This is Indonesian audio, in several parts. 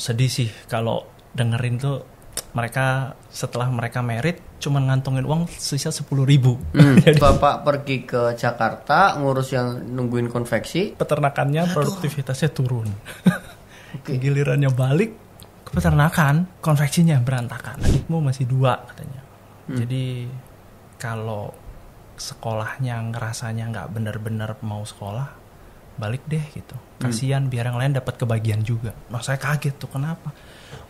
sedih sih kalau dengerin tuh mereka setelah mereka merit cuman ngantongin uang sisa sepuluh ribu. Hmm. Jadi, Bapak pergi ke Jakarta ngurus yang nungguin konveksi. Peternakannya produktivitasnya turun. okay. Gilirannya balik ke peternakan konveksinya berantakan. Adikmu masih dua katanya. Hmm. Jadi kalau sekolahnya ngerasanya nggak bener-bener mau sekolah balik deh gitu kasihan hmm. biar yang lain dapat kebagian juga nah saya kaget tuh kenapa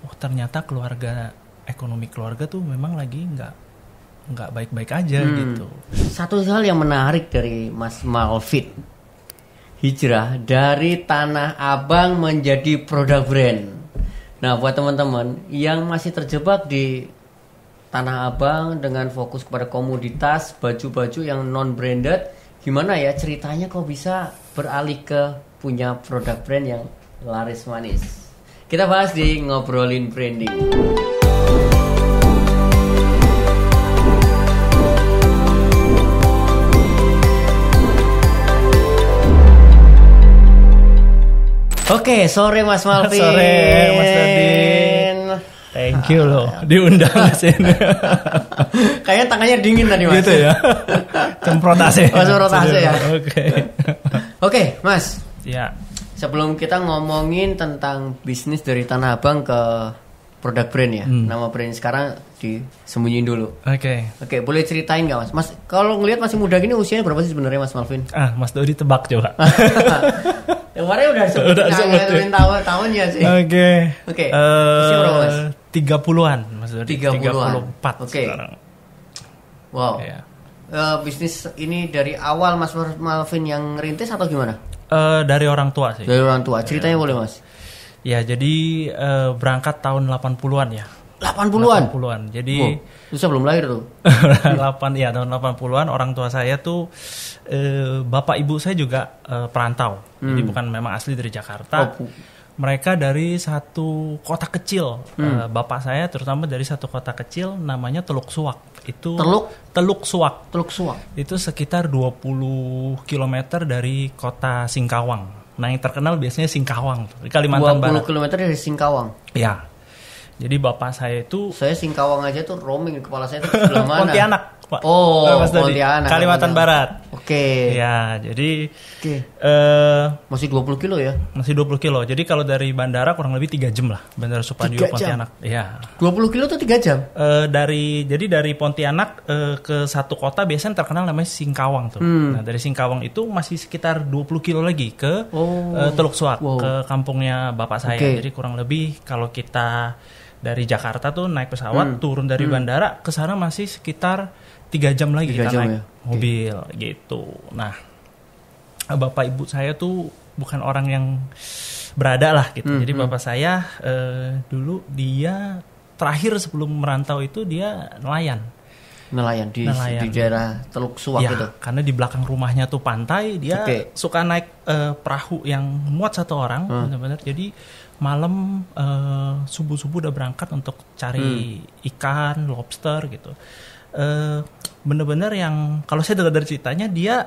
oh ternyata keluarga ekonomi keluarga tuh memang lagi nggak nggak baik-baik aja hmm. gitu satu hal yang menarik dari Mas Malfit hijrah dari tanah abang menjadi produk brand nah buat teman-teman yang masih terjebak di tanah abang dengan fokus kepada komoditas baju-baju yang non branded gimana ya ceritanya kok bisa beralih ke punya produk brand yang laris manis. Kita bahas di ngobrolin branding. Oke, sore Mas Malvin. Sore Mas Malvin. Thank you loh diundang ke sini. Kayaknya tangannya dingin tadi Mas. Gitu ya. Oh, cemprot AC. ya. Oke. Okay. Oke, okay, Mas. Ya. Sebelum kita ngomongin tentang bisnis dari Tanah Abang ke produk brand ya. Hmm. Nama brand sekarang disembunyiin dulu. Oke. Okay. Oke, okay, boleh ceritain nggak mas? Mas, kalau ngelihat masih muda gini usianya berapa sih sebenarnya mas Malvin? Ah, mas Dodi tebak coba. Ya, kemarin udah sebut, udah sebutin ya. tahun ya sih. Oke. Oke. Eh, mas? Tiga puluhan mas Tiga puluh empat. Oke. Wow. Yeah uh, bisnis ini dari awal Mas Malvin yang rintis atau gimana? Uh, dari orang tua sih. Dari orang tua. Ceritanya iya. boleh Mas. Ya, jadi uh, berangkat tahun 80-an ya. 80-an. 80-an. Jadi oh, belum lahir tuh. 8 ya, tahun 80-an orang tua saya tuh uh, bapak ibu saya juga uh, perantau. Hmm. Jadi bukan memang asli dari Jakarta. Oh, mereka dari satu kota kecil. Hmm. Eh, bapak saya terutama dari satu kota kecil namanya Teluk Suwak. Itu Teluk Teluk Suwak. Teluk Suwak. Itu sekitar 20 km dari kota Singkawang. Nah, yang terkenal biasanya Singkawang Kalimantan 20 Barat. 20 km dari Singkawang. Ya. Jadi bapak saya itu Saya Singkawang aja tuh roaming kepala saya tuh sebelah mana? Pontianak. Pak. Oh, Mas Pontianak. Kalimantan Barat. Oke. Okay. Ya, jadi Oke. Okay. Uh, eh, masih 20 kilo ya? Masih 20 kilo. Jadi kalau dari bandara kurang lebih 3 jam lah bandara Supadio Pontianak. Iya. 20 kilo itu 3 jam? Uh, dari jadi dari Pontianak uh, ke satu kota biasanya terkenal namanya Singkawang tuh. Hmm. Nah, dari Singkawang itu masih sekitar 20 kilo lagi ke oh. uh, Teluk Suat, wow. ke kampungnya bapak saya. Okay. Jadi kurang lebih kalau kita dari Jakarta tuh naik pesawat hmm. turun dari hmm. bandara ke sana masih sekitar tiga jam lagi 3 kita jam naik ya? mobil okay. gitu nah bapak ibu saya tuh bukan orang yang berada lah gitu hmm, jadi hmm. bapak saya uh, dulu dia terakhir sebelum merantau itu dia nelayan nelayan di, nelayan. di daerah Teluk Suwak ya, gitu. Karena di belakang rumahnya tuh pantai, dia okay. suka naik uh, perahu yang muat satu orang, hmm. benar-benar. Jadi malam uh, subuh-subuh udah berangkat untuk cari hmm. ikan, lobster gitu bener eh, bener-bener yang kalau saya dengar dari ceritanya dia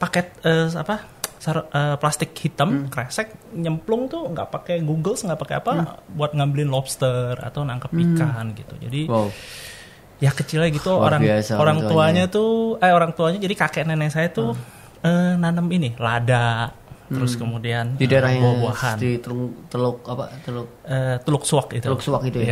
paket uh, apa sar, uh, plastik hitam hmm. kresek nyemplung tuh nggak pakai Google nggak pakai apa hmm. buat ngambilin lobster atau nangkep hmm. ikan gitu jadi wow. ya kecilnya gitu orang biasa, orang tuanya iya. tuh eh orang tuanya jadi kakek nenek saya tuh hmm. uh, nanam ini lada terus hmm. kemudian di daerah uh, buah-buahan di teluk, teluk apa teluk uh, teluk suak itu teluk suak itu ya,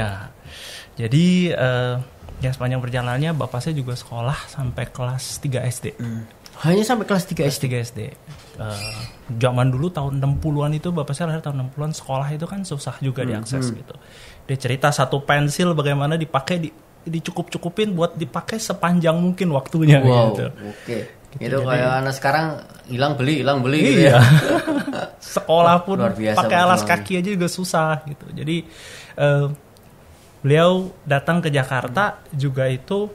ya. jadi uh, ya sepanjang perjalanannya bapak saya juga sekolah sampai kelas 3 SD. Hmm. Hanya sampai kelas 3 kelas SD. 3 SD. Uh, zaman dulu tahun 60-an itu bapak saya lahir tahun 60-an sekolah itu kan susah juga hmm, diakses hmm. gitu. Dia cerita satu pensil bagaimana dipakai di dicukup-cukupin buat dipakai sepanjang mungkin waktunya wow, gitu. Oke. Okay. Gitu, itu jadi, kayak anak sekarang hilang beli hilang beli gitu iya. gitu ya. sekolah pun pakai alas kaki aja juga susah gitu. Jadi uh, beliau datang ke Jakarta hmm. juga itu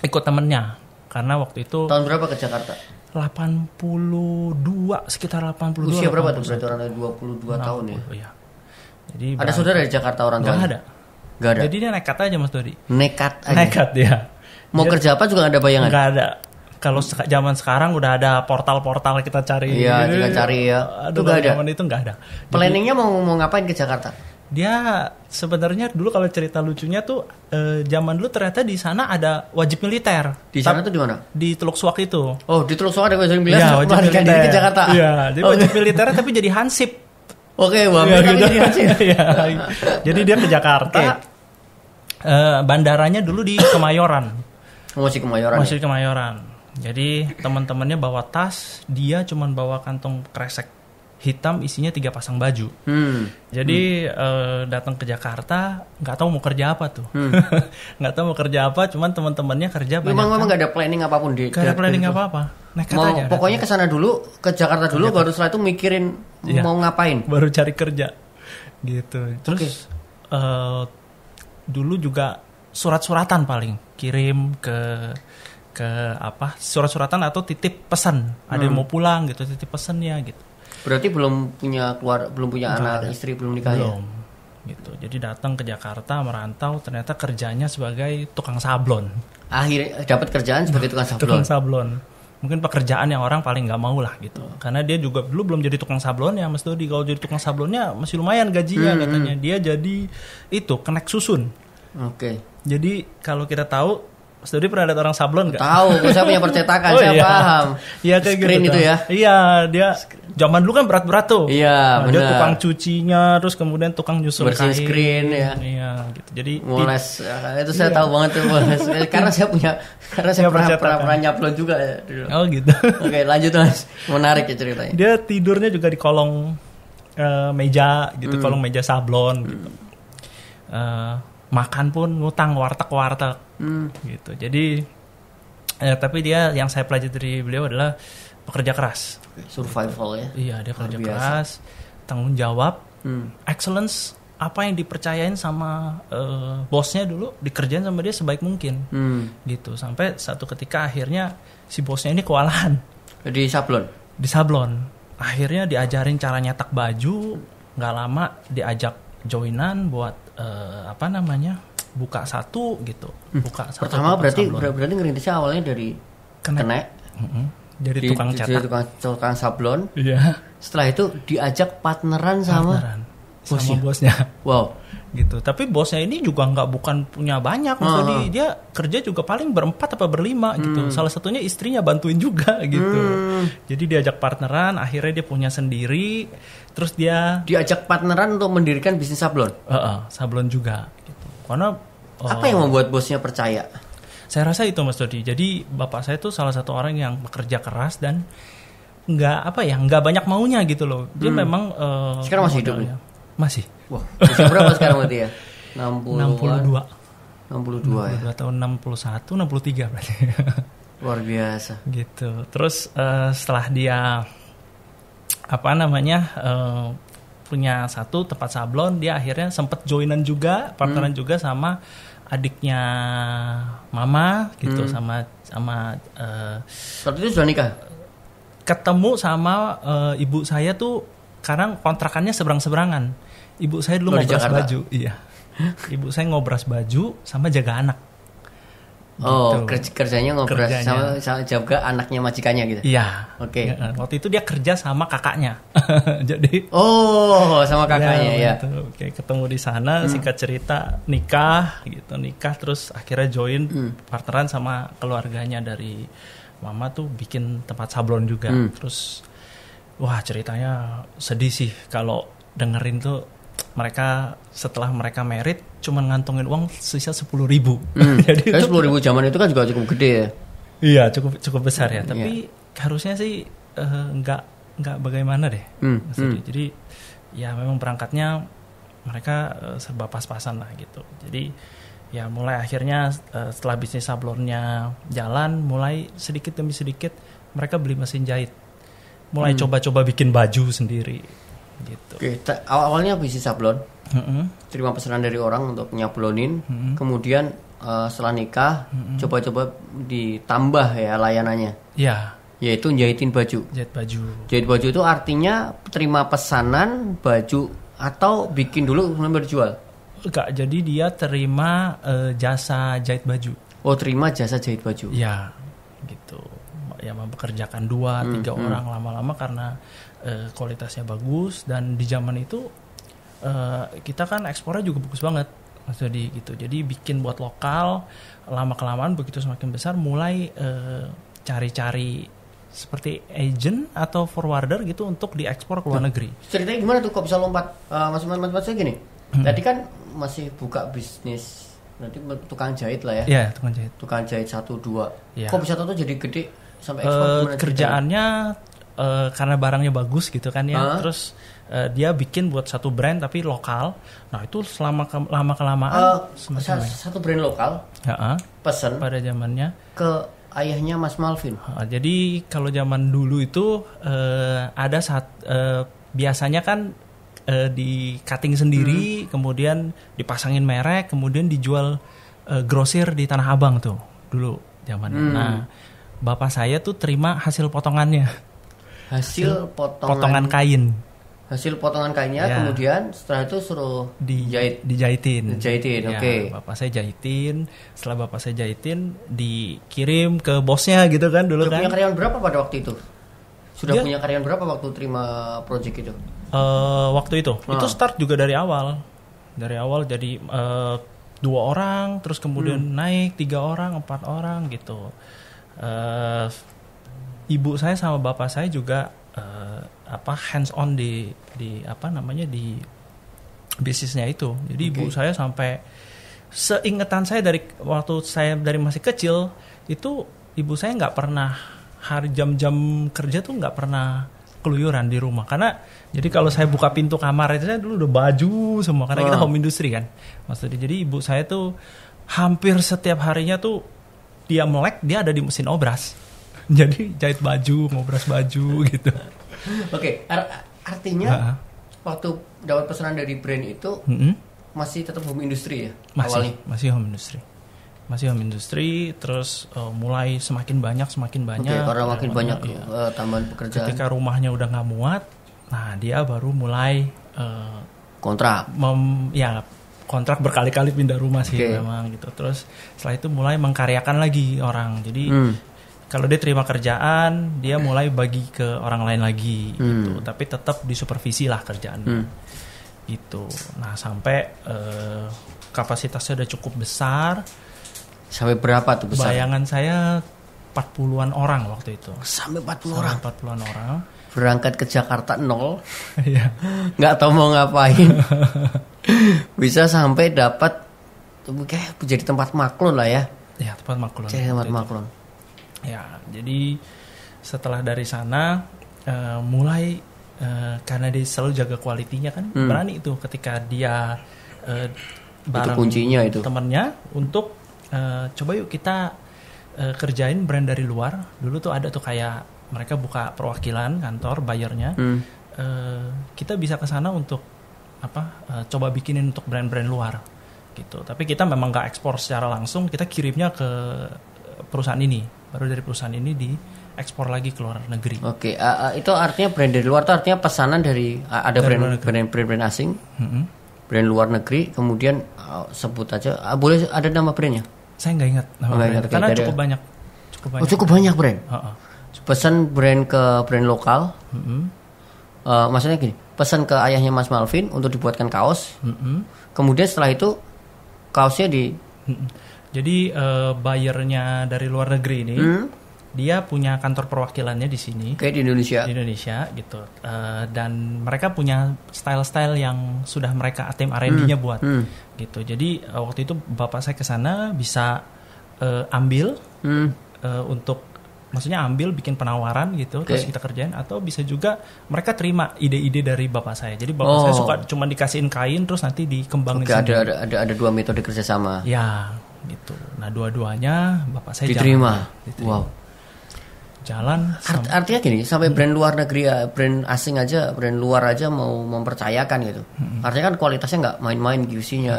ikut temennya karena waktu itu tahun berapa ke Jakarta 82 sekitar 82 usia berapa tuh berarti orang 22 60, tahun ya iya. jadi ada saudara di Jakarta orang tua ada Gak ada. Jadi dia nekat aja Mas Dodi. Nekat aja. Nekat ya. Mau dia, kerja apa juga gak ada bayangan. Gak ada kalau se zaman sekarang udah ada portal-portal kita cari. Iya, kita cari ya. Aduh, itu gak ada. Zaman itu gak ada. Planningnya mau mau ngapain ke Jakarta? dia sebenarnya dulu kalau cerita lucunya tuh e, zaman dulu ternyata di sana ada wajib militer. Di sana tuh di mana? Di Teluk Suak itu. Oh, di Teluk Suak ada wajib militer. Ya, wajib militer. diri ke Jakarta. Iya, jadi oh, wajib militer tapi jadi hansip. Oke, okay, wajib ya, gitu. jadi hansip. ya. Jadi dia ke Jakarta. Okay. E, eh, bandaranya dulu di Kemayoran. Oh, masih Kemayoran. Masih ya? Kemayoran. Jadi teman-temannya bawa tas, dia cuma bawa kantong kresek hitam isinya tiga pasang baju. Hmm. Jadi hmm. Uh, datang ke Jakarta nggak tahu mau kerja apa tuh, hmm. nggak hmm. tahu mau kerja apa, cuman teman-temannya kerja banyak. Memang memang nggak ada planning apapun di. Gak ada planning apa apa. Nah, mau, aja. Pokoknya ke sana dulu, ke Jakarta dulu, Jakarta. baru setelah itu mikirin ya. mau ngapain. Baru cari kerja, gitu. Terus okay. uh, eh, dulu juga surat-suratan paling kirim ke ke apa surat-suratan atau titip pesan hmm. ada yang hmm. mau pulang gitu titip pesannya gitu Berarti belum punya keluar, belum punya Enggak anak, ada. istri, belum nikah belum. ya? gitu. Jadi datang ke Jakarta merantau ternyata kerjanya sebagai tukang sablon. Akhirnya dapat kerjaan sebagai tukang sablon. Tukang sablon. Mungkin pekerjaan yang orang paling nggak mau lah gitu. Hmm. Karena dia juga dulu belum jadi tukang sablon ya Mas Dodi. Kalau jadi tukang sablonnya masih lumayan gajinya hmm, hmm. katanya. Dia jadi itu kenek susun. Oke. Okay. Jadi kalau kita tahu Mas pernah lihat orang sablon nggak? Tahu, saya punya percetakan, oh, saya iya. paham. Iya kayak Screen gitu. itu ya. Iya, dia zaman dulu kan berat-berat tuh. Iya, nah, tukang cucinya, terus kemudian tukang nyusun Bersih kain. screen ya. Iya, gitu. Jadi moles eh, itu saya iya. tahu banget tuh eh, karena saya punya karena saya pernah, pernah pernah nyaplon juga ya dulu. Oh gitu. Oke, lanjut Mas. Menarik ya ceritanya. Dia tidurnya juga di kolong uh, meja gitu, hmm. kolong meja sablon gitu. Uh, makan pun ngutang warteg warteg hmm. gitu jadi ya, tapi dia yang saya pelajari dari beliau adalah pekerja keras survival gitu. ya iya dia kerja keras tanggung jawab hmm. excellence apa yang dipercayain sama uh, bosnya dulu dikerjain sama dia sebaik mungkin hmm. gitu sampai satu ketika akhirnya si bosnya ini kewalahan di sablon di sablon akhirnya diajarin caranya tak baju nggak lama diajak joinan buat uh, apa namanya buka satu gitu hmm. buka satu pertama berarti sablon. berarti ngerintisnya awalnya dari kena, kena. Mm -hmm. dari di, tukang cetak tukang, tukang sablon iya setelah itu diajak partneran sama partneran. Bosnya. sama bosnya wow gitu tapi bosnya ini juga nggak bukan punya banyak maksudnya uh ah, -huh. Ah. dia kerja juga paling berempat apa berlima gitu. hmm. gitu salah satunya istrinya bantuin juga gitu hmm. jadi diajak partneran akhirnya dia punya sendiri Terus dia diajak partneran untuk mendirikan bisnis sablon. Uh, uh, sablon juga. Gitu. Karena uh, apa eh, yang membuat bosnya percaya? Saya rasa itu Mas Dodi. Jadi bapak saya itu salah satu orang yang bekerja keras dan nggak apa ya nggak banyak maunya gitu loh. Dia hmm. memang uh, sekarang masih hidup ya? Masih. Wah, berapa sekarang berarti ya? 60 62. 62, 62 ya. tahun 61, 63 berarti. Luar biasa. Gitu. Terus uh, setelah dia apa namanya uh, punya satu tempat sablon dia akhirnya sempet joinan juga partneran hmm. juga sama adiknya mama gitu hmm. sama sama uh, eh, itu sudah nikah ketemu sama uh, ibu saya tuh sekarang kontrakannya seberang seberangan ibu saya dulu oh, ngobras baju iya ibu saya ngobras baju sama jaga anak Oh, gitu. kerjanya ngobrol sama sama juga anaknya majikannya gitu. Iya. Oke. Okay. Waktu itu dia kerja sama kakaknya. Jadi Oh, sama iya, kakaknya ya. Gitu. Oke, ketemu di sana hmm. singkat cerita nikah gitu, nikah terus akhirnya join hmm. partneran sama keluarganya dari mama tuh bikin tempat sablon juga. Hmm. Terus wah, ceritanya sedih sih kalau dengerin tuh mereka setelah mereka merit cuman ngantongin uang sisa sepuluh ribu. Hmm. Jadi sepuluh ribu zaman itu kan juga cukup gede ya. Iya cukup cukup besar ya. Iya. Tapi yeah. harusnya sih uh, nggak nggak bagaimana deh. Hmm. Hmm. Jadi ya memang perangkatnya mereka uh, serba pas-pasan lah gitu. Jadi ya mulai akhirnya uh, setelah bisnis sablonnya jalan, mulai sedikit demi sedikit mereka beli mesin jahit mulai hmm. coba-coba hmm. Coba -coba bikin baju sendiri Gitu. Oke, okay, awalnya bisnis sablon. Mm -hmm. Terima pesanan dari orang untuk nyablonin. Mm -hmm. Kemudian uh, setelah nikah, coba-coba mm -hmm. ditambah ya layanannya. Yeah. Yaitu jahitin baju. Jahit baju. Jahit baju itu artinya terima pesanan baju atau bikin dulu kemudian berjual. Enggak, jadi dia terima uh, jasa jahit baju. Oh, terima jasa jahit baju. Ya, gitu. Ya mempekerjakan dua, hmm, tiga hmm. orang lama-lama karena Eh, kualitasnya bagus dan di zaman itu uh, kita kan ekspornya juga bagus banget jadi gitu. Jadi bikin buat lokal lama kelamaan begitu semakin besar mulai eh, cari-cari seperti agent atau forwarder gitu untuk diekspor ke luar negeri. Ceritanya gimana tuh kok bisa lompat uh, Mas Mas gini? Hmm. Tadi kan masih buka bisnis nanti tukang jahit lah ya. Iya, yeah, tukang jahit. Tukang jahit satu dua. Yeah. Kok bisa tuh jadi gede sampai ekspor uh, kerjaannya Eh, karena barangnya bagus gitu kan ya. Huh? Terus uh, dia bikin buat satu brand tapi lokal. Nah, itu selama ke, lama kelamaan uh, satu brand lokal. Heeh. pesan pada zamannya ke ayahnya Mas Malvin. Uh, jadi kalau zaman dulu itu uh, ada saat uh, biasanya kan uh, di cutting sendiri, hmm. kemudian dipasangin merek, kemudian dijual uh, grosir di Tanah Abang tuh dulu zaman. Hmm. Nah, bapak saya tuh terima hasil potongannya hasil potongan, potongan kain hasil potongan kainnya ya. kemudian setelah itu suruh dijahit dijahitin dijahitin ya, oke okay. bapak saya jahitin setelah bapak saya jahitin dikirim ke bosnya gitu kan dulu Udah kan punya karyawan berapa pada waktu itu sudah Dia, punya karyawan berapa waktu terima proyek itu uh, waktu itu nah. itu start juga dari awal dari awal jadi uh, dua orang terus kemudian hmm. naik tiga orang empat orang gitu uh, ibu saya sama bapak saya juga uh, apa hands on di di apa namanya di bisnisnya itu. Jadi okay. ibu saya sampai seingetan saya dari waktu saya dari masih kecil itu ibu saya nggak pernah hari jam-jam kerja tuh nggak pernah keluyuran di rumah karena jadi kalau saya buka pintu kamar itu saya dulu udah baju semua karena kita home industry kan maksudnya jadi ibu saya tuh hampir setiap harinya tuh dia melek dia ada di mesin obras jadi jahit baju mau ngobras baju gitu oke okay, ar artinya uh. waktu dapat pesanan dari brand itu mm -hmm. masih tetap home industry ya masih awalnya? masih home industry masih home industry terus uh, mulai semakin banyak semakin banyak okay, karena makin banyak ya. uh, tambahan pekerjaan ketika rumahnya udah nggak muat nah dia baru mulai uh, kontrak mem ya kontrak berkali-kali pindah rumah sih okay. memang gitu terus setelah itu mulai mengkaryakan lagi orang jadi hmm kalau dia terima kerjaan dia mulai bagi ke orang lain lagi gitu. hmm. gitu tapi tetap disupervisi lah kerjaan hmm. gitu nah sampai uh, kapasitasnya udah cukup besar sampai berapa tuh besar bayangan saya 40-an orang waktu itu sampai 40 sampai orang 40-an orang berangkat ke Jakarta nol iya. nggak tahu mau ngapain bisa sampai dapat kayak jadi tempat maklon lah ya ya tempat maklon tempat maklon ya jadi setelah dari sana uh, mulai uh, karena dia selalu jaga kualitinya kan hmm. berani itu ketika dia uh, bareng itu kuncinya itu temennya untuk uh, coba yuk kita uh, kerjain brand dari luar dulu tuh ada tuh kayak mereka buka perwakilan kantor bayarnya hmm. uh, kita bisa ke sana untuk apa uh, coba bikinin untuk brand-brand luar gitu tapi kita memang gak ekspor secara langsung kita kirimnya ke perusahaan ini baru dari perusahaan ini di ekspor lagi ke luar negeri. Oke, okay. uh, eh, uh, eh, itu artinya brand dari luar itu artinya pesanan dari uh, ada brand, brand brand asing, mm -hmm. brand luar negeri, kemudian uh, sebut aja, uh, boleh ada nama brandnya? Saya nggak ingat nama oh, brand, ingat, karena cukup ada. Oh, banyak, cukup banyak. Oh, cukup banyak brand. Uh -uh. Pesan brand ke brand lokal. Mm -hmm. uh, maksudnya gini, pesan ke ayahnya Mas Malvin untuk dibuatkan kaos. Mm -hmm. Kemudian setelah itu kaosnya di jadi uh, eh, bayarnya dari luar negeri ini hmm? dia punya kantor perwakilannya di sini. Kayak di Indonesia. Di Indonesia gitu. Uh, dan mereka punya style-style yang sudah mereka tim R&D-nya hmm. buat. Hmm. Gitu. Jadi uh, waktu itu bapak saya ke sana bisa uh, ambil hmm. uh, untuk maksudnya ambil bikin penawaran gitu okay. terus kita kerjain atau bisa juga mereka terima ide-ide dari bapak saya jadi bapak oh. saya suka cuma dikasihin kain terus nanti dikembangin okay, sendiri. ada ada ada dua metode kerjasama ya gitu. Nah dua-duanya bapak saya diterima. Jalan, diterima. Wow. Jalan. Art artinya gini, sampai brand hmm. luar negeri, eh, brand asing aja, brand luar aja mau mempercayakan gitu. Hmm. Artinya kan kualitasnya nggak main-main QC-nya.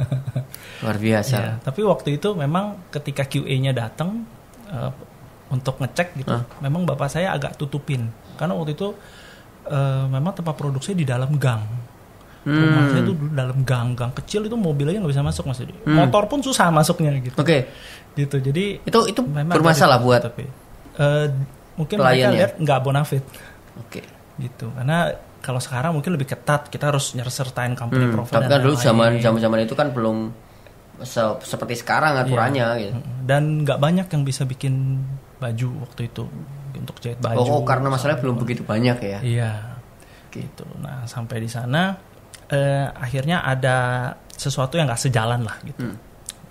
luar biasa. Ya, tapi waktu itu memang ketika QA-nya datang uh, untuk ngecek gitu, huh? memang bapak saya agak tutupin karena waktu itu uh, memang tempat produksi di dalam gang hmm. rumahnya itu dalam gang-gang kecil itu mobilnya aja nggak bisa masuk mas jadi hmm. motor pun susah masuknya gitu oke okay. gitu jadi itu itu bermasalah buat tapi uh, mungkin mereka lihat nggak bonafit oke okay. gitu karena kalau sekarang mungkin lebih ketat kita harus nyersertain company hmm, profile tapi kan dulu zaman zaman zaman itu kan belum se seperti sekarang iya. aturannya yeah. gitu. Hmm, hmm. dan nggak banyak yang bisa bikin baju waktu itu untuk jahit baju oh, oh karena masalahnya belum begitu banyak ya iya gitu nah sampai di sana eh, akhirnya ada sesuatu yang nggak sejalan lah gitu hmm.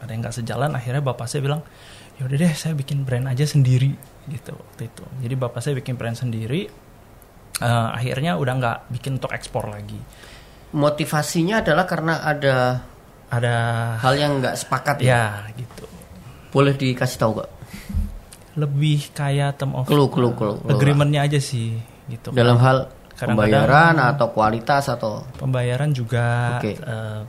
ada yang nggak sejalan akhirnya bapak saya bilang yaudah deh saya bikin brand aja sendiri gitu waktu itu jadi bapak saya bikin brand sendiri eh, akhirnya udah nggak bikin untuk ekspor lagi motivasinya adalah karena ada ada hal yang nggak sepakat ya, ya gitu boleh dikasih tahu gak lebih kayak term of clue, clue, clue, clue agreementnya aja sih gitu dalam hal Kadang pembayaran atau kualitas atau pembayaran juga okay. uh, eh,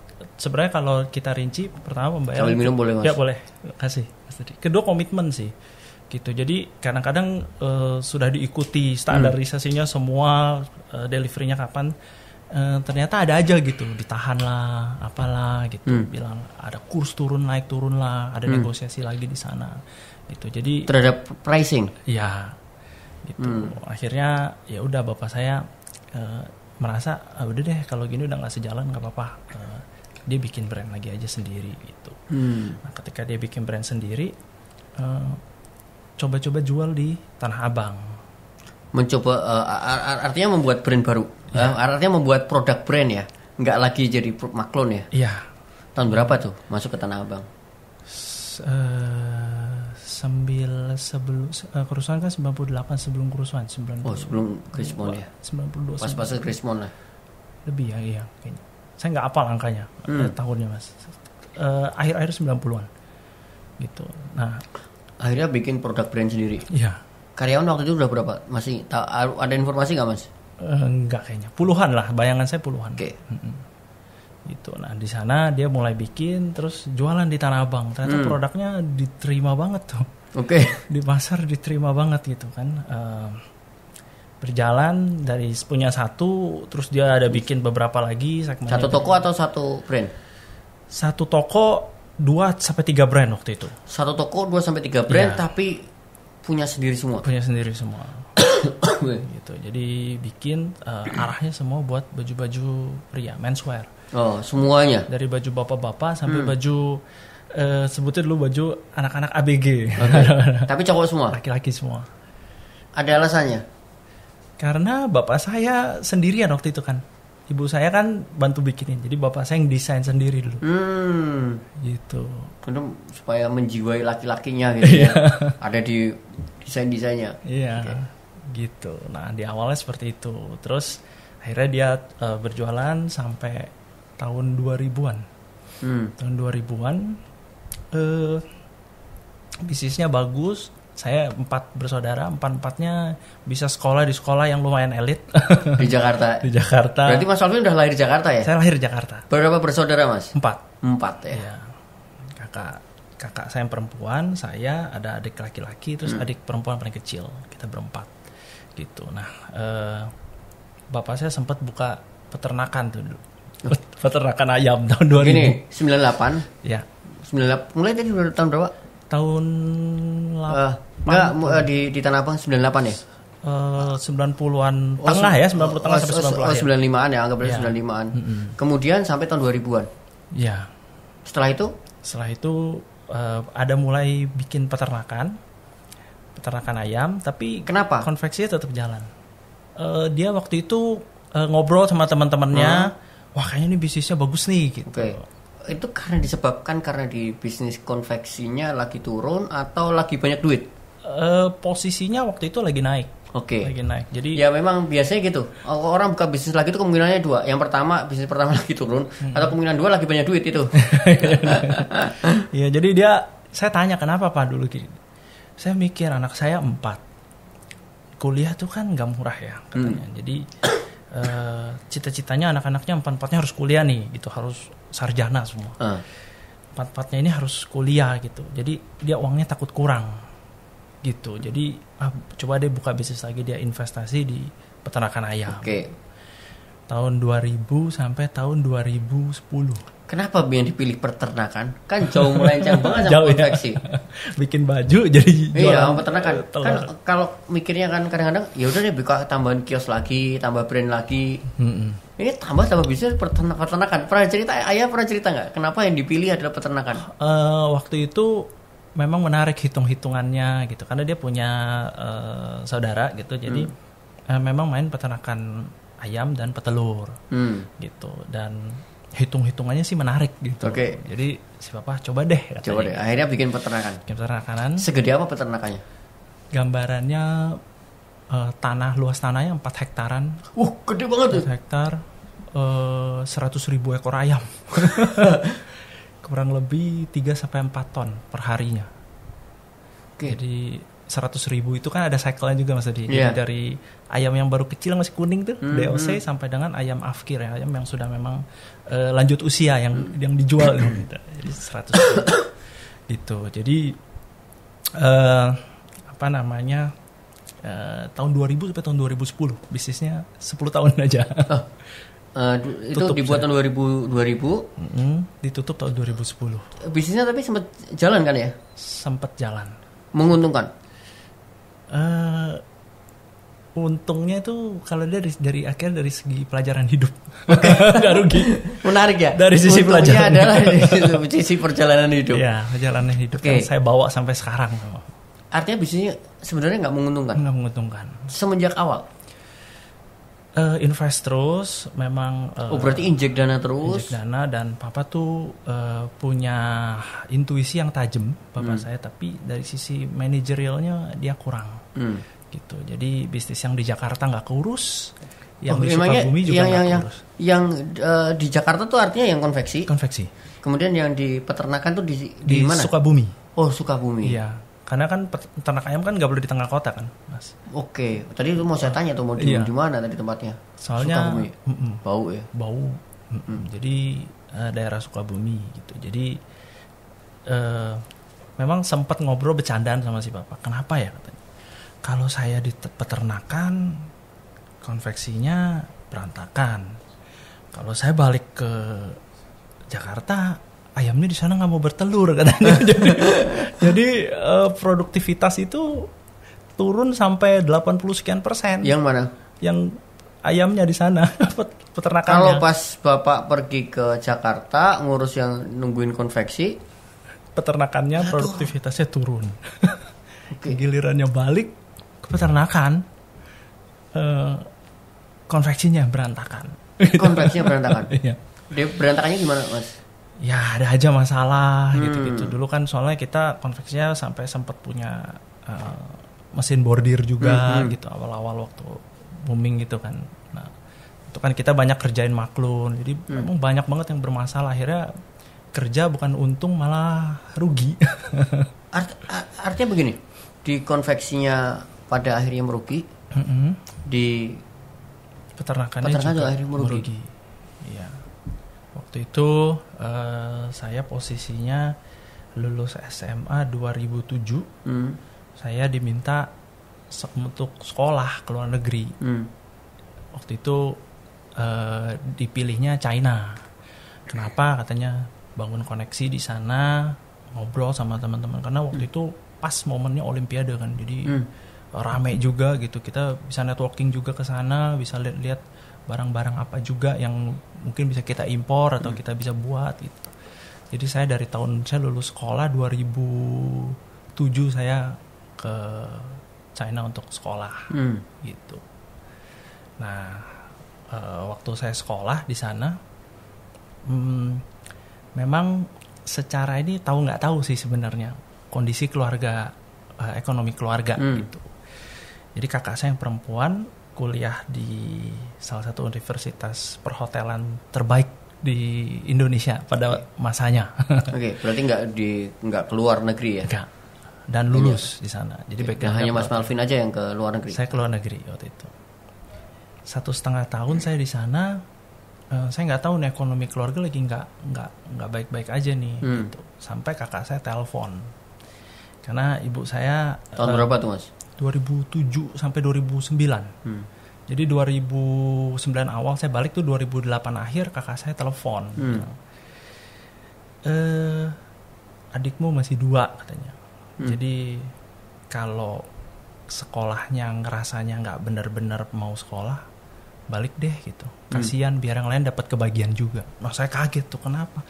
sebenarnya kalau kita rinci pertama pembayaran sambil minum boleh mas ya boleh kasih kedua komitmen sih gitu jadi kadang-kadang uh, sudah diikuti standarisasinya hmm. semua uh, deliverynya kapan uh, ternyata ada aja gitu ditahan lah apalah gitu hmm. bilang ada kurs turun naik turun lah ada hmm. negosiasi lagi di sana gitu jadi terhadap pricing ya gitu hmm. akhirnya ya udah bapak saya Eh, merasa ah, udah deh kalau gini udah nggak sejalan nggak apa-apa uh, dia bikin brand lagi aja sendiri gitu hmm. nah ketika dia bikin brand sendiri eh, coba-coba uh, jual di tanah abang mencoba uh, artinya membuat brand baru ya. uh, artinya membuat produk brand ya nggak lagi jadi maklon ya iya tahun berapa tuh masuk ke tanah abang S- uh, sembil sebelum uh, kerusuhan kan 98 sebelum kerusuhan 90 oh sebelum Krismon ya 92 pas pas Krismon lah lebih ya iya kayaknya saya nggak apa angkanya hmm. Eh, tahunnya mas uh, akhir-akhir 90-an gitu nah akhirnya bikin produk brand sendiri iya karyawan waktu itu udah berapa masih ada informasi nggak mas uh, nggak kayaknya puluhan lah bayangan saya puluhan oke okay. mm -mm gitu nah di sana dia mulai bikin terus jualan di tanah abang ternyata hmm. produknya diterima banget tuh oke okay. di pasar diterima banget gitu kan uh, berjalan dari punya satu terus dia ada bikin beberapa lagi satu toko atau satu brand satu toko dua sampai tiga brand waktu itu satu toko dua sampai tiga brand yeah. tapi punya sendiri semua punya sendiri semua gitu jadi bikin uh, arahnya semua buat baju-baju pria menswear Oh, semuanya. Dari baju bapak-bapak sampai hmm. baju uh, eh, sebutnya dulu baju anak-anak ABG. Okay. Tapi cowok semua. Laki-laki semua. Ada alasannya? Karena bapak saya sendirian waktu itu kan. Ibu saya kan bantu bikinin. Jadi bapak saya yang desain sendiri dulu. Hmm. Gitu. Karena supaya menjiwai laki-lakinya gitu ya. Iya. Ada di desain-desainnya. Iya. Okay. Gitu. Nah, di awalnya seperti itu. Terus akhirnya dia uh, berjualan sampai tahun 2000-an. Hmm. Tahun 2000-an eh bisnisnya bagus. Saya empat bersaudara, empat-empatnya bisa sekolah di sekolah yang lumayan elit. Di Jakarta. di Jakarta. Berarti Mas Alvin udah lahir di Jakarta ya? Saya lahir di Jakarta. Berapa bersaudara, Mas? Empat. Empat ya. ya. Kakak kakak saya yang perempuan, saya ada adik laki-laki, terus hmm. adik perempuan paling kecil, kita berempat gitu. Nah, eh, bapak saya sempat buka peternakan tuh dulu peternakan ayam tahun 2000. Gini, 98. Ya. 98 mulai dari tahun berapa? Tahun uh, enggak uh, di di Tanah Abang 98 ya? Uh, eh, 90-an oh, tengah ya, 90 tengah oh, sampai 90 oh, 95-an ya, anggaplah ya. 95-an. Mm -hmm. Kemudian sampai tahun 2000-an. Ya. Setelah itu? Setelah itu uh, ada mulai bikin peternakan. Peternakan ayam, tapi kenapa? Konveksinya tetap jalan. Uh, dia waktu itu uh, ngobrol sama teman-temannya. Hmm wah kayaknya ini bisnisnya bagus nih gitu. Okay. Itu karena disebabkan karena di bisnis konveksinya lagi turun atau lagi banyak duit? Uh, posisinya waktu itu lagi naik. Oke. Okay. Lagi naik. Jadi ya memang biasanya gitu. Orang buka bisnis lagi itu kemungkinannya dua. Yang pertama bisnis pertama lagi turun hmm. atau kemungkinan dua lagi banyak duit itu. Iya. jadi dia saya tanya kenapa pak dulu gini. Saya mikir anak saya empat. Kuliah tuh kan gak murah ya katanya. Hmm. Jadi uh, cita-citanya anak-anaknya empat-empatnya harus kuliah nih gitu harus sarjana semua uh. empat-empatnya ini harus kuliah gitu jadi dia uangnya takut kurang gitu jadi ah, coba deh buka bisnis lagi dia investasi di peternakan ayam okay tahun 2000 sampai tahun 2010. Kenapa yang dipilih peternakan? Kan jauh melenceng banget sama jauh, ya. konveksi. Ya. Bikin baju jadi Iya, sama peternakan. Eh, telur. Kan kalau mikirnya kan kadang-kadang ya udah deh buka tambahan kios lagi, tambah brand lagi. Mm -hmm. Ini tambah tambah bisnis peternak peternakan. Pernah cerita ayah pernah cerita nggak? Kenapa yang dipilih adalah peternakan? Uh, waktu itu memang menarik hitung-hitungannya gitu karena dia punya uh, saudara gitu jadi hmm. uh, memang main peternakan ayam dan petelur hmm. gitu dan hitung-hitungannya sih menarik gitu. Oke. Okay. Jadi si papa coba deh katanya. Coba deh. Akhirnya bikin peternakan. Bikin peternakan. Segede apa peternakannya? Gambarannya uh, tanah luas tanahnya 4 hektaran. Wah, uh, gede banget tuh. hektar eh, seratus ribu ekor ayam. Kurang lebih 3 sampai empat ton perharinya. Oke. Okay. Jadi seratus ribu itu kan ada cycle-nya juga mas Adi. Yeah. Jadi iya. dari ayam yang baru kecil masih kuning tuh mm-hmm. DOC hmm. sampai dengan ayam afkir ya ayam yang sudah memang uh, lanjut usia yang mm. yang dijual gitu. Hmm. Jadi seratus gitu. Jadi uh, apa namanya uh, tahun 2000 sampai tahun 2010 bisnisnya 10 tahun aja. Uh, itu tutup dibuat tahun 2000 2000 mm -hmm. ditutup tahun 2010 bisnisnya tapi sempat jalan kan ya sempat jalan menguntungkan uh, untungnya itu kalau dari dari akhir dari segi pelajaran hidup nggak rugi menarik ya dari sisi untungnya pelajaran adalah dari sisi perjalanan hidup ya perjalanan hidup okay. yang saya bawa sampai sekarang artinya bisnisnya sebenarnya nggak menguntungkan nggak menguntungkan semenjak awal uh, invest terus memang uh, oh berarti injek dana terus injek dana dan papa tuh uh, punya intuisi yang tajam papa hmm. saya tapi dari sisi manajerialnya dia kurang hmm. gitu jadi bisnis yang di Jakarta nggak keurus oh, yang oh, di Sukabumi juga yang, yang, yang, yang uh, di Jakarta tuh artinya yang konveksi konveksi kemudian yang di peternakan tuh di di, di mana Sukabumi oh Sukabumi iya karena kan peternak ayam kan nggak boleh di tengah kota kan mas oke okay. tadi itu mau saya tanya tuh mau di iya. mana tadi tempatnya soalnya Sukabumi mm -mm. bau ya bau mm -mm. jadi uh, daerah Sukabumi gitu jadi uh, memang sempat ngobrol bercandaan sama si bapak kenapa ya katanya kalau saya di peternakan konveksinya berantakan kalau saya balik ke Jakarta ayamnya di sana nggak mau bertelur katanya jadi jadi uh, produktivitas itu turun sampai 80 sekian persen yang mana yang ayamnya di sana peternakan kalau pas bapak pergi ke Jakarta ngurus yang nungguin konveksi peternakannya produktivitasnya turun okay. gilirannya balik ke peternakan uh, eh, konveksinya berantakan konveksinya berantakan iya. dia berantakannya gimana mas ya ada aja masalah hmm. gitu gitu dulu kan soalnya kita konveksinya sampai sempat punya uh, mesin bordir juga hmm, hmm. gitu awal-awal waktu booming gitu kan nah itu kan kita banyak kerjain maklun jadi hmm. memang banyak banget yang bermasalah akhirnya kerja bukan untung malah rugi Art, artinya begini di konveksinya pada akhirnya merugi mm -hmm. di peternakannya peternakan juga akhirnya merugi. merugi. Ya. Waktu itu uh, saya posisinya lulus SMA 2007. Mm. Saya diminta untuk sekolah ke luar negeri. Mm. Waktu itu uh, dipilihnya China. Kenapa katanya bangun koneksi di sana, ngobrol sama teman-teman karena waktu mm. itu pas momennya olimpiade kan. Jadi mm rame juga gitu kita bisa networking juga ke sana bisa lihat-lihat barang-barang apa juga yang mungkin bisa kita impor atau hmm. kita bisa buat gitu jadi saya dari tahun saya lulus sekolah 2007 saya ke China untuk sekolah hmm. gitu nah e, waktu saya sekolah di sana hmm, memang secara ini tahu nggak tahu sih sebenarnya kondisi keluarga eh, ekonomi keluarga hmm. gitu jadi kakak saya yang perempuan kuliah di salah satu universitas perhotelan terbaik di Indonesia pada okay. masanya. Oke, okay, berarti nggak di nggak keluar negeri ya? Enggak. Dan lulus iya. di sana. Jadi okay. nah, hanya Mas Malvin aja yang ke luar negeri. Saya keluar negeri waktu itu. Satu setengah tahun saya di sana, uh, saya nggak tahu nih ekonomi keluarga lagi nggak nggak nggak baik-baik aja nih. Hmm. Gitu. Sampai kakak saya telepon karena ibu saya tahun uh, berapa tuh mas? 2007 sampai 2009. Hmm. Jadi 2009 awal saya balik tuh 2008 akhir kakak saya telepon. Hmm. Gitu. Eh adikmu masih dua katanya. Hmm. Jadi kalau sekolahnya ngerasanya nggak bener-bener mau sekolah, balik deh gitu. Kasihan hmm. biar yang lain dapat kebagian juga. Nah saya kaget tuh kenapa?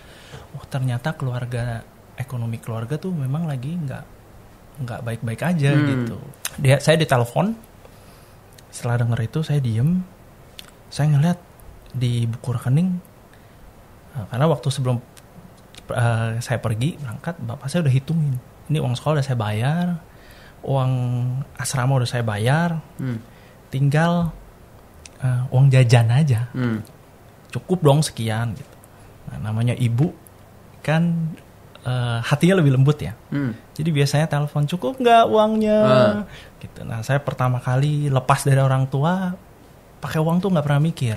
Oh ternyata keluarga ekonomi keluarga tuh memang lagi nggak nggak baik-baik aja hmm. gitu dia saya ditelepon setelah denger itu saya diem saya ngeliat di buku rekening nah, karena waktu sebelum uh, saya pergi berangkat bapak saya udah hitungin ini uang sekolah udah saya bayar uang asrama udah saya bayar hmm. tinggal uh, uang jajan aja hmm. cukup dong sekian gitu nah, namanya ibu kan uh, hatinya lebih lembut ya. Hmm. Jadi biasanya telepon cukup nggak uangnya, Hmm. gitu. Nah saya pertama kali lepas dari orang tua pakai uang tuh nggak pernah mikir.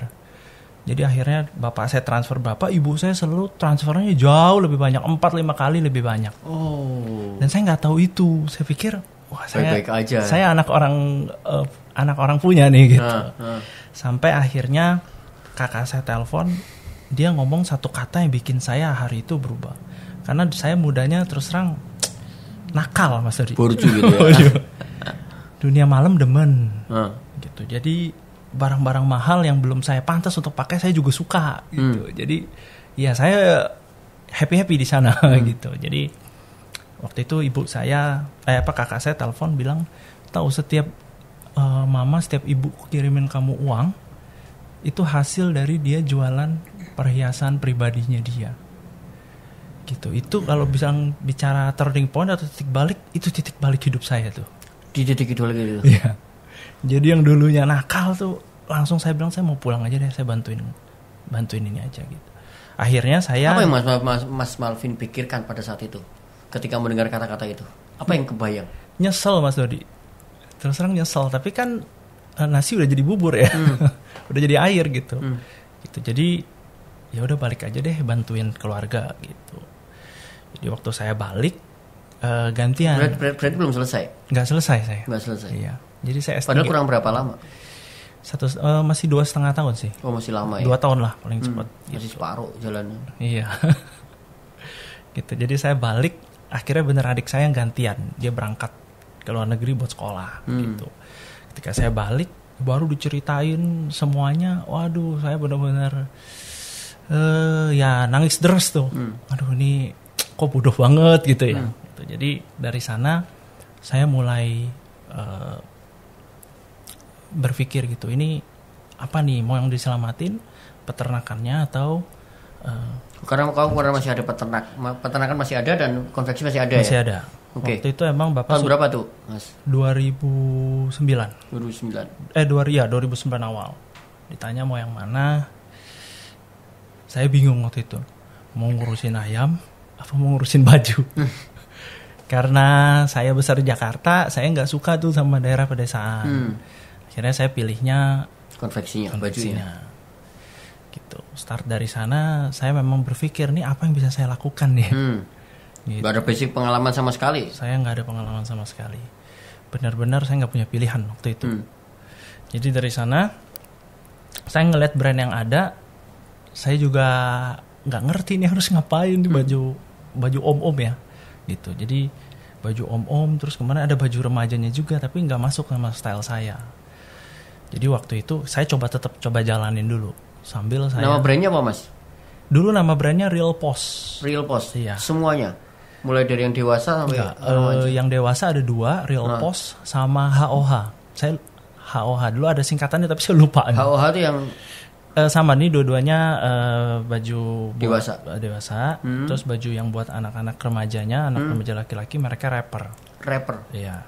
Jadi akhirnya bapak saya transfer bapak, ibu saya selalu transfernya jauh lebih banyak, empat lima kali lebih banyak. Oh. Dan saya nggak tahu itu. Saya pikir, wah saya Baik aja. saya anak orang uh, anak orang punya nih gitu. Uh, uh. Sampai akhirnya kakak saya telepon, dia ngomong satu kata yang bikin saya hari itu berubah karena saya mudanya terus terang nakal mas Dodi burju gitu ya oh, iya. dunia malam demen hmm. gitu jadi barang-barang mahal yang belum saya pantas untuk pakai saya juga suka gitu hmm. jadi ya saya happy happy di sana hmm. gitu jadi waktu itu ibu saya eh apa kakak saya telepon bilang tahu setiap uh, mama setiap ibu kirimin kamu uang itu hasil dari dia jualan perhiasan pribadinya dia gitu itu kalau bisa bicara turning point atau titik balik itu titik balik hidup saya tuh di titik itu lagi gitu ya jadi yang dulunya nakal tuh langsung saya bilang saya mau pulang aja deh saya bantuin bantuin ini aja gitu akhirnya saya apa yang mas mas mas Malvin pikirkan pada saat itu ketika mendengar kata-kata itu apa yang kebayang nyesel mas Dodi terus terang nyesel tapi kan eh, nasi udah jadi bubur ya hmm. udah jadi air gitu hmm. gitu jadi ya udah balik aja deh bantuin keluarga gitu jadi waktu saya balik uh, gantian. Berarti, berarti, berarti belum selesai? Gak selesai saya. Gak selesai. Iya. Jadi saya S3. Padahal kurang berapa lama? Satu uh, masih dua setengah tahun sih. Oh masih lama ya? Dua tahun lah paling hmm, cepat. Gitu. Masih separuh jalannya. Iya. gitu. Jadi saya balik akhirnya bener adik saya gantian dia berangkat ke luar negeri buat sekolah hmm. gitu. Ketika saya balik baru diceritain semuanya. Waduh saya benar bener uh, eh, ya nangis deras tuh. Hmm. Aduh ini kok bodoh banget gitu ya. Hmm. Gitu. Jadi dari sana saya mulai uh, berpikir gitu, ini apa nih mau yang diselamatin peternakannya atau uh, karena kamu karena masih ada peternak, peternakan masih ada dan konveksi masih ada ya? masih ya? ada. Oke. Okay. itu emang Bapak Tahun berapa tuh, Mas? 2009. 2009. Eh, dua ya, 2009 awal. Ditanya mau yang mana? Saya bingung waktu itu. Mau ngurusin ayam apa mau ngurusin baju hmm. karena saya besar di Jakarta saya nggak suka tuh sama daerah pedesaan hmm. akhirnya saya pilihnya konveksinya konveksinya gitu start dari sana saya memang berpikir nih apa yang bisa saya lakukan nih. hmm. gitu. Gak ada basic pengalaman sama sekali saya nggak ada pengalaman sama sekali benar-benar saya nggak punya pilihan waktu itu hmm. jadi dari sana saya ngeliat brand yang ada saya juga nggak ngerti nih harus ngapain di hmm. baju hmm baju om-om ya gitu jadi baju om-om terus kemana ada baju remajanya juga tapi nggak masuk sama style saya jadi waktu itu saya coba tetap coba jalanin dulu sambil saya nama brandnya apa mas dulu nama brandnya Real Post Real Post iya semuanya mulai dari yang dewasa sampai ya, uh, yang dewasa ada dua Real nah. Post sama HOH saya HOH dulu ada singkatannya tapi saya lupa HOH itu yang uh, sama nih dua-duanya uh, baju dewasa buat, uh, eh, dewasa hmm. terus baju yang buat anak-anak remajanya anak hmm. remaja laki-laki mereka rapper rapper iya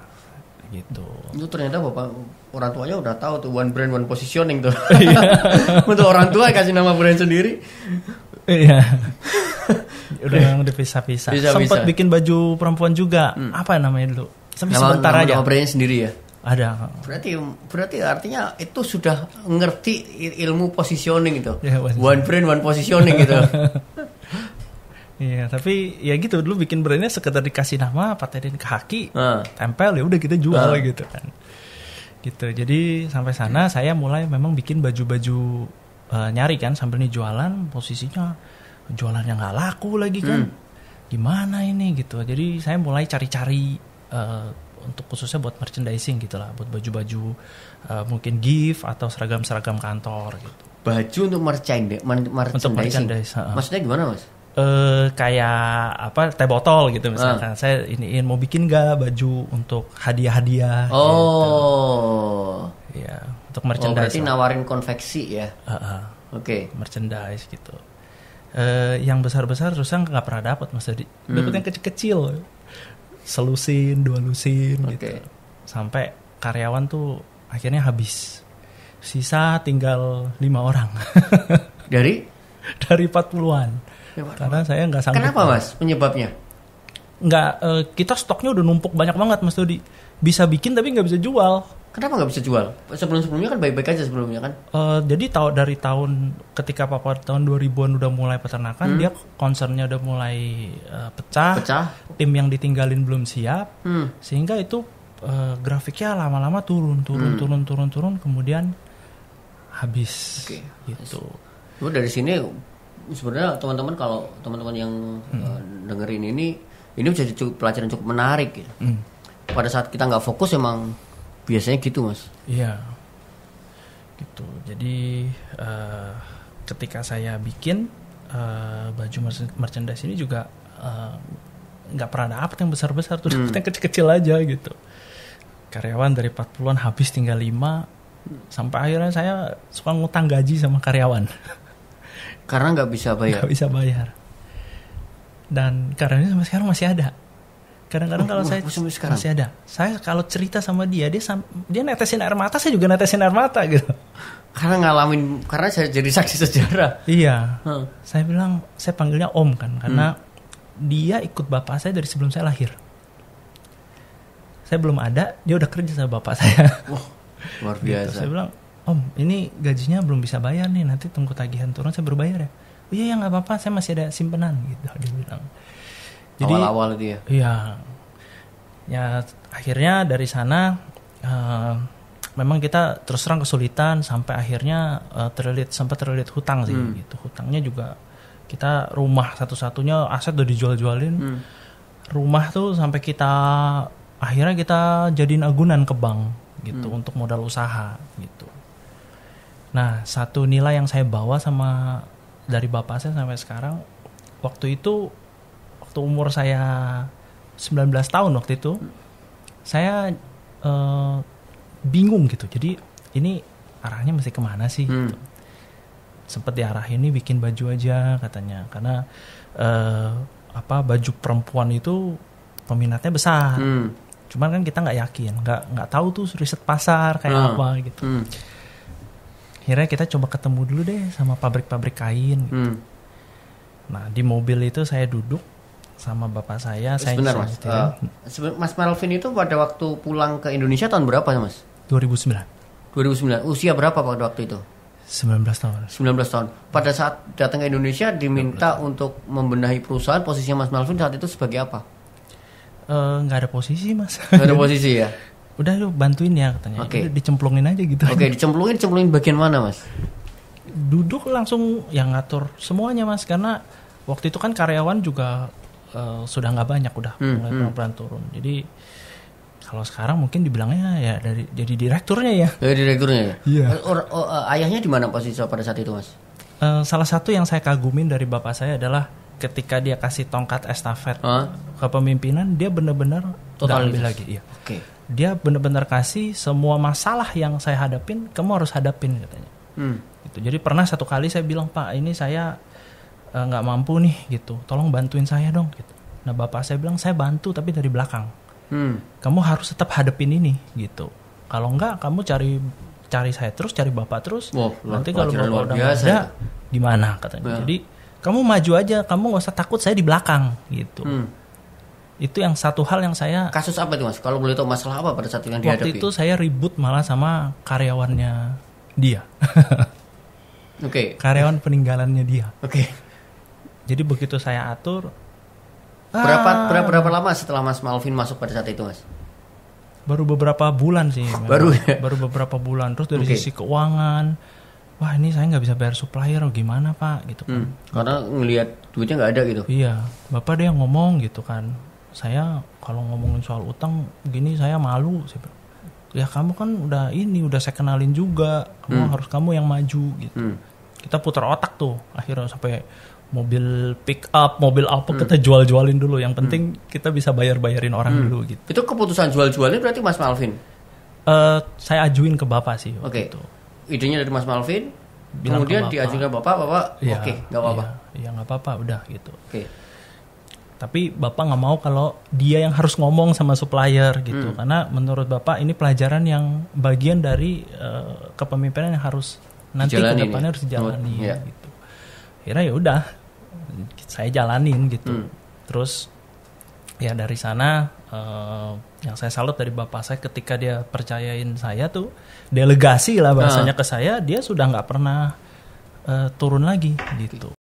gitu itu ternyata bapak orang tuanya udah tahu tuh one brand one positioning tuh iya. untuk orang tua kasih nama brand sendiri iya udah memang pisah pisah sempat bikin baju perempuan juga hmm. apa namanya dulu sampai nama, sebentar nama, aja nama brandnya sendiri ya ada. Berarti berarti artinya itu sudah ngerti ilmu positioning itu. Yeah, one, brand one positioning gitu. Iya, tapi ya gitu dulu bikin brandnya sekedar dikasih nama, patenin ke haki, uh. tempel ya udah kita jual uh. gitu kan. Gitu. Jadi sampai sana hmm. saya mulai memang bikin baju-baju uh, nyari kan sambil nih jualan posisinya jualan yang nggak laku lagi kan. Hmm. Gimana ini gitu. Jadi saya mulai cari-cari uh, untuk khususnya buat merchandising gitu lah buat baju-baju uh, mungkin gift atau seragam-seragam kantor gitu. Baju untuk merchandise, mer merchandising. Untuk merchandise. Uh. Maksudnya gimana mas? uh, kayak apa teh botol gitu ah. misalkan uh. saya iniin mau bikin gak baju untuk hadiah-hadiah oh gitu. ya untuk merchandise oh, berarti nawarin konveksi ya uh -uh. oke okay. merchandise gitu uh, yang besar-besar terus kan nggak pernah dapat mas dapat hmm. yang kecil-kecil selusin dua lusin okay. gitu sampai karyawan tuh akhirnya habis sisa tinggal lima orang dari dari empat puluhan ya, karena saya nggak sanggup kenapa mas penyebabnya nggak uh, kita stoknya udah numpuk banyak banget mas Dodi bisa bikin tapi nggak bisa jual Kenapa nggak bisa jual? Sebelum-sebelumnya kan baik-baik aja sebelumnya kan. Uh, jadi tahu dari tahun ketika papa tahun 2000-an udah mulai peternakan, hmm. dia concernnya udah mulai uh, pecah, pecah. Tim yang ditinggalin belum siap, hmm. sehingga itu uh, grafiknya lama-lama turun, turun, hmm. turun, turun, turun, kemudian habis. Oke. Okay. Gitu. Lu dari sini sebenarnya teman-teman kalau teman-teman yang hmm. uh, dengerin ini, ini bisa cukup pelajaran cukup menarik. ya. Hmm. Pada saat kita nggak fokus emang biasanya gitu mas iya gitu jadi uh, ketika saya bikin uh, baju merchandise ini juga eh, nggak uh, pernah ada apa yang besar besar tuh hmm. yang kecil kecil aja gitu karyawan dari 40-an habis tinggal 5 sampai akhirnya saya suka ngutang gaji sama karyawan karena nggak bisa bayar nggak bisa bayar dan karyawannya sampai sekarang masih ada kadang-kadang oh, kalau saya masih ada saya kalau cerita sama dia dia dia netesin air mata saya juga netesin air mata gitu karena ngalamin karena saya jadi saksi sejarah iya hmm. saya bilang saya panggilnya om kan karena hmm. dia ikut bapak saya dari sebelum saya lahir saya belum ada dia udah kerja sama bapak saya oh, luar gitu. biasa gitu. saya bilang om ini gajinya belum bisa bayar nih nanti tunggu tagihan turun saya baru bayar ya oh, iya ya nggak apa-apa saya masih ada simpenan gitu dia bilang jadi awal-awal dia, ya. Iya. Ya akhirnya dari sana uh, memang kita terus terang kesulitan sampai akhirnya uh, terlilit sempat terlilit hutang sih hmm. gitu. Hutangnya juga kita rumah satu-satunya aset udah dijual-jualin. Hmm. Rumah tuh sampai kita akhirnya kita jadiin agunan ke bank gitu hmm. untuk modal usaha gitu. Nah, satu nilai yang saya bawa sama dari bapak saya sampai sekarang waktu itu waktu umur saya 19 tahun waktu itu saya uh, bingung gitu. Jadi ini arahnya mesti kemana sih? Hmm. Gitu. Sempet diarah ini bikin baju aja katanya karena uh, apa baju perempuan itu peminatnya besar. Hmm. Cuman kan kita nggak yakin, nggak nggak tahu tuh riset pasar kayak hmm. apa gitu. Hmm. Akhirnya kita coba ketemu dulu deh sama pabrik-pabrik kain. Gitu. Hmm. Nah di mobil itu saya duduk sama bapak saya. saya benar, mas, uh, mas Melvin itu pada waktu pulang ke Indonesia tahun berapa mas? 2009. 2009. Usia berapa pada waktu itu? 19 tahun. 19 tahun. Pada saat datang ke Indonesia diminta untuk membenahi perusahaan, posisinya Mas Melvin saat itu sebagai apa? Eh, nggak uh, ada posisi mas nggak ada posisi ya udah lu bantuin ya katanya okay. dicemplungin aja gitu oke okay, dicemplungin cemplungin bagian mana mas duduk langsung yang ngatur semuanya mas karena waktu itu kan karyawan juga Eh, sudah nggak banyak udah hmm, mulai hmm. pelan-pelan turun. Jadi kalau sekarang mungkin dibilangnya ya dari jadi direkturnya ya. Jadi direkturnya ya. Iya. Eh, or, or, oh, or, eh, ayahnya di mana posisi pada saat itu mas? Uh, salah satu yang saya kagumin dari bapak saya adalah ketika dia kasih tongkat estafet huh? kepemimpinan dia benar-benar total lagi. Iya. Oke. Okay. Dia benar-benar kasih semua masalah yang saya hadapin kamu harus hadapin katanya. Hmm. Gitu. Jadi pernah satu kali saya bilang pak ini saya Eh, nggak uh, mampu nih gitu tolong bantuin saya dong gitu nah bapak saya bilang saya bantu tapi dari belakang hmm. kamu harus tetap hadepin ini gitu kalau nggak kamu cari cari saya terus cari bapak terus wow, nanti kalau bapak udah ada gimana katanya ya. jadi kamu maju aja kamu nggak usah takut saya di belakang gitu hmm. itu yang satu hal yang saya kasus apa tuh mas kalau boleh tahu masalah apa pada saat yang dihadapi waktu itu saya ribut malah sama karyawannya dia oke okay. karyawan peninggalannya dia oke okay. Jadi begitu saya atur berapa ah. berapa berapa lama setelah Mas Malvin masuk pada saat itu, Mas? Baru beberapa bulan sih. baru ya? Baru beberapa bulan. Terus dari okay. sisi keuangan, wah ini saya nggak bisa bayar supplier gimana pak gitu kan. Hmm. karena ngelihat duitnya nggak ada gitu. Iya, bapak dia ngomong gitu kan. Saya kalau ngomongin soal utang gini saya malu. Saya bilang, ya kamu kan udah ini udah saya kenalin juga kamu hmm. harus kamu yang maju gitu hmm. kita putar otak tuh akhirnya sampai mobil pick up, mobil apa hmm. kita jual-jualin dulu. Yang hmm. penting hmm. kita bisa bayar-bayarin orang hmm. dulu gitu. Itu keputusan jual-jualnya berarti Mas Malvin? Uh, saya ajuin ke Bapak sih. Oke. Okay. Itu. Idenya dari Mas Malvin. Bilang kemudian ke diajuin ke Bapak, Bapak ya, oke, okay, nggak apa-apa. Ya, ya nggak apa-apa, udah gitu. Oke. Okay. Tapi Bapak nggak mau kalau dia yang harus ngomong sama supplier gitu. Hmm. Karena menurut Bapak ini pelajaran yang bagian dari uh, kepemimpinan yang harus nanti ke depannya ya. harus dijalani ya. gitu. Akhirnya ya udah saya jalanin gitu hmm. terus ya dari sana uh, yang saya salut dari bapak saya ketika dia percayain saya tuh delegasi lah bahasanya uh. ke saya dia sudah nggak pernah uh, turun lagi gitu